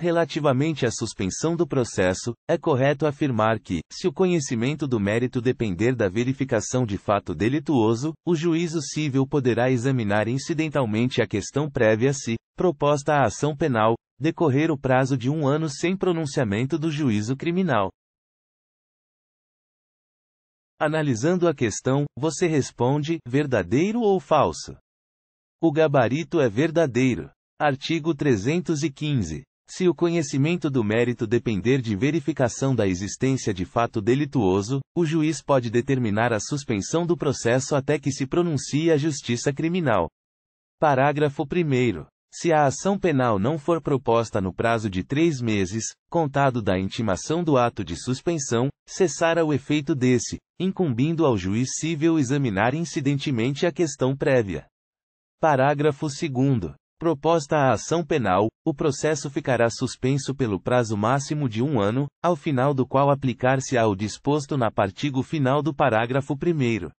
Relativamente à suspensão do processo, é correto afirmar que, se o conhecimento do mérito depender da verificação de fato delituoso, o juízo civil poderá examinar incidentalmente a questão prévia se, proposta a ação penal, decorrer o prazo de um ano sem pronunciamento do juízo criminal. Analisando a questão, você responde: verdadeiro ou falso? O gabarito é verdadeiro. Artigo 315. Se o conhecimento do mérito depender de verificação da existência de fato delituoso, o juiz pode determinar a suspensão do processo até que se pronuncie a Justiça Criminal. Parágrafo 1. Se a ação penal não for proposta no prazo de três meses, contado da intimação do ato de suspensão, cessará o efeito desse, incumbindo ao juiz civil examinar incidentemente a questão prévia. Parágrafo 2. Proposta a ação penal, o processo ficará suspenso pelo prazo máximo de um ano, ao final do qual aplicar-se á o disposto na partigo final do parágrafo 1.